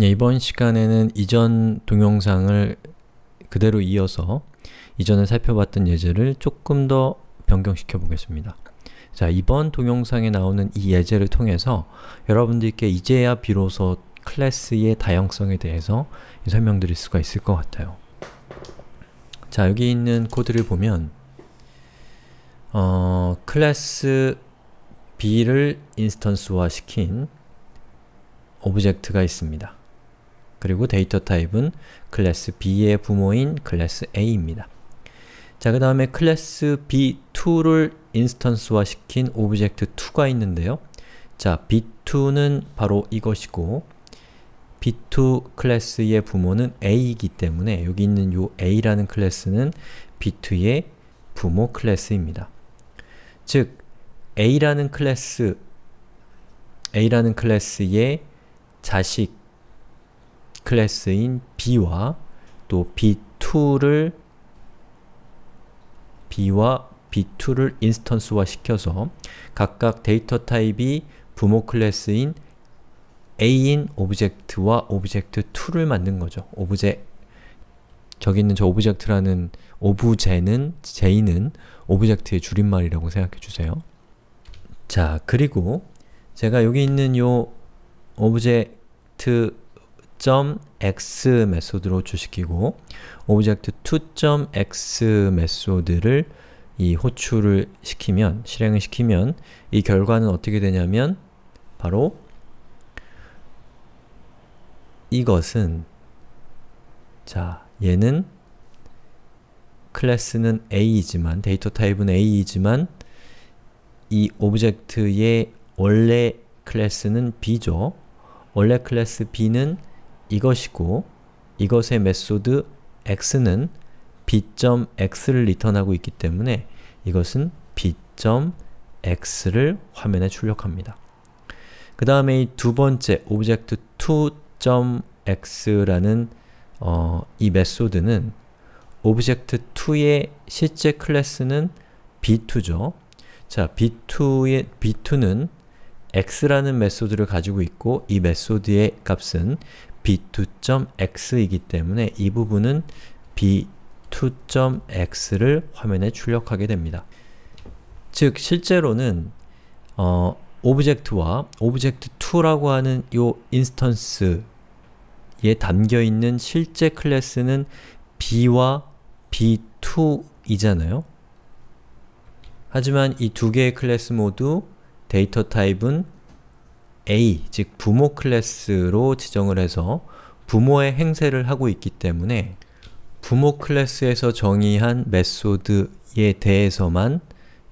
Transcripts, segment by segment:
네, 이번 시간에는 이전 동영상을 그대로 이어서 이전에 살펴봤던 예제를 조금 더 변경시켜 보겠습니다. 자, 이번 동영상에 나오는 이 예제를 통해서 여러분들께 이제야 비로소 클래스의 다양성에 대해서 설명드릴 수가 있을 것 같아요. 자, 여기 있는 코드를 보면 어, 클래스 B를 인스턴스화 시킨 오브젝트가 있습니다. 그리고 데이터 타입은 클래스 B의 부모인 클래스 A입니다. 자, 그 다음에 클래스 B2를 인스턴스화 시킨 오브젝트 2가 있는데요. 자, B2는 바로 이것이고 B2 클래스의 부모는 A이기 때문에 여기 있는 요 A라는 클래스는 B2의 부모 클래스입니다. 즉, A라는 클래스 A라는 클래스의 자식 클래스인 b와 또 b2를 b와 b2를 인스턴스화 시켜서 각각 데이터 타입이 부모 클래스인 a인 오브젝트와 오브젝트 2를 만든 거죠. 오브제 저기 있는 저 오브젝트라는 오브제는 제는 오브젝트의 줄임말이라고 생각해 주세요. 자, 그리고 제가 여기 있는 요 오브젝트 .x 메소드로 호출시키고 오브젝트 to.x 메소드를 이 호출을 시키면 실행을 시키면 이 결과는 어떻게 되냐면 바로 이것은 자 얘는 클래스는 a이지만 데이터 타입은 a이지만 이 오브젝트의 원래 클래스는 b죠. 원래 클래스 b는 이것이고 이것의 메소드 x는 b.x를 리턴하고 있기 때문에 이것은 b.x를 화면에 출력합니다. 그 다음에 이 두 번째 오브젝트 2.x라는 어, 이 메소드는 오브젝트 2의 실제 클래스는 b2죠. 자, b2의 b2는 x라는 메소드를 가지고 있고 이 메소드의 값은 b2.x이기 때문에 이 부분은 b2.x를 화면에 출력하게 됩니다. 즉 실제로는 어, 오브젝트와 오브젝트2라고 하는 요 인스턴스에 담겨있는 실제 클래스는 b와 b2이잖아요. 하지만 이 두 개의 클래스 모두 데이터 타입은 A, 즉 부모 클래스로 지정을 해서 부모의 행세를 하고 있기 때문에 부모 클래스에서 정의한 메소드에 대해서만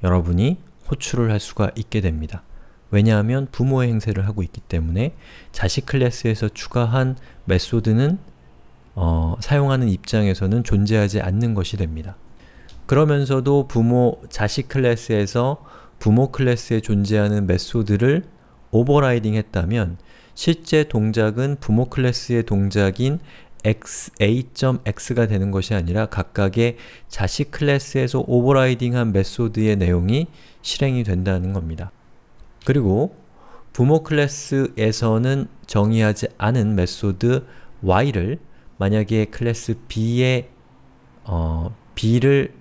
여러분이 호출을 할 수가 있게 됩니다. 왜냐하면 부모의 행세를 하고 있기 때문에 자식 클래스에서 추가한 메소드는 어, 사용하는 입장에서는 존재하지 않는 것이 됩니다. 그러면서도 부모, 자식 클래스에서 부모 클래스에 존재하는 메소드를 오버라이딩 했다면 실제 동작은 부모 클래스의 동작인 x, a.x가 되는 것이 아니라 각각의 자식 클래스에서 오버라이딩한 메소드의 내용이 실행이 된다는 겁니다. 그리고 부모 클래스에서는 정의하지 않은 메소드 y를 만약에 클래스 b의 어, b를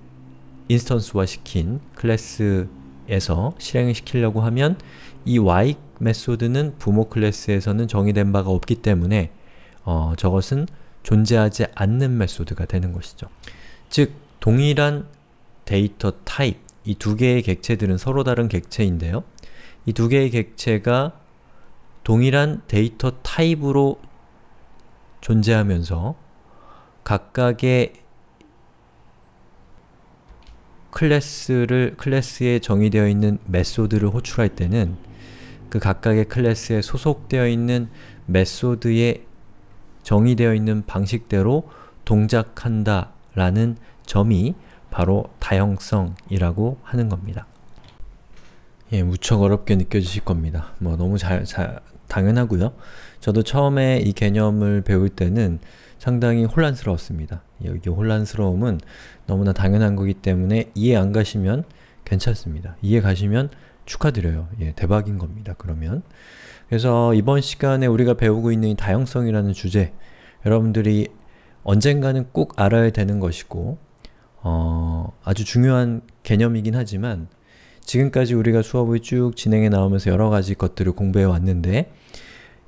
인스턴스화 시킨 클래스에서 실행을 시키려고 하면 이 y 메소드는 부모 클래스에서는 정의된 바가 없기 때문에 어, 저것은 존재하지 않는 메소드가 되는 것이죠. 즉, 동일한 데이터 타입, 이 두 개의 객체들은 서로 다른 객체인데요. 이 두 개의 객체가 동일한 데이터 타입으로 존재하면서 각각의 클래스를, 클래스에 정의되어 있는 메소드를 호출할 때는 그 각각의 클래스에 소속되어 있는 메소드에 정의되어 있는 방식대로 동작한다 라는 점이 바로 다형성이라고 하는 겁니다. 예, 무척 어렵게 느껴지실 겁니다. 뭐 너무 잘, 잘 당연하고요. 저도 처음에 이 개념을 배울 때는 상당히 혼란스러웠습니다. 여 혼란스러움은 너무나 당연한 거기 때문에 이해 안 가시면 괜찮습니다. 이해 가시면 축하드려요. 예, 대박인 겁니다. 그러면. 그래서 이번 시간에 우리가 배우고 있는 다양성이라는 주제 여러분들이 언젠가는 꼭 알아야 되는 것이고 어, 아주 중요한 개념이긴 하지만 지금까지 우리가 수업을 쭉 진행해 나오면서 여러 가지 것들을 공부해 왔는데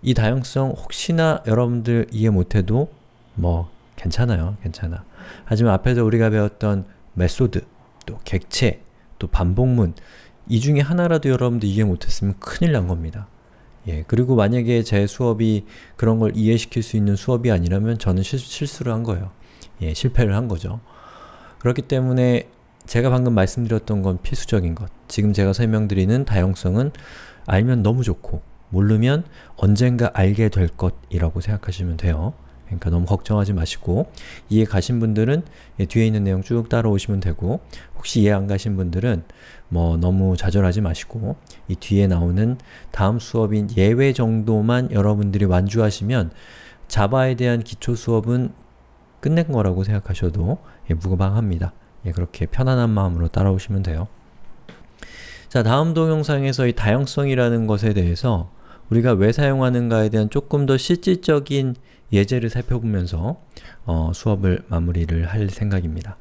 이 다양성 혹시나 여러분들 이해 못해도 뭐 괜찮아요. 괜찮아. 하지만 앞에서 우리가 배웠던 메소드, 또 객체, 또 반복문 이 중에 하나라도 여러분들 이해 못했으면 큰일 난 겁니다. 예, 그리고 만약에 제 수업이 그런 걸 이해시킬 수 있는 수업이 아니라면 저는 실, 실수를 한 거예요. 예, 실패를 한 거죠. 그렇기 때문에 제가 방금 말씀드렸던 건 필수적인 것, 지금 제가 설명드리는 다양성은 알면 너무 좋고 모르면 언젠가 알게 될 것이라고 생각하시면 돼요. 그러니까 너무 걱정하지 마시고 이해 가신 분들은 뒤에 있는 내용 쭉 따라오시면 되고 혹시 이해 안 가신 분들은 뭐 너무 좌절하지 마시고 이 뒤에 나오는 다음 수업인 예외 정도만 여러분들이 완주하시면 자바에 대한 기초 수업은 끝낸 거라고 생각하셔도 예, 무방합니다. 예, 그렇게 편안한 마음으로 따라오시면 돼요. 자, 다음 동영상에서 이 다양성이라는 것에 대해서 우리가 왜 사용하는가에 대한 조금 더 실질적인 예제를 살펴보면서 어, 수업을 마무리를 할 생각입니다.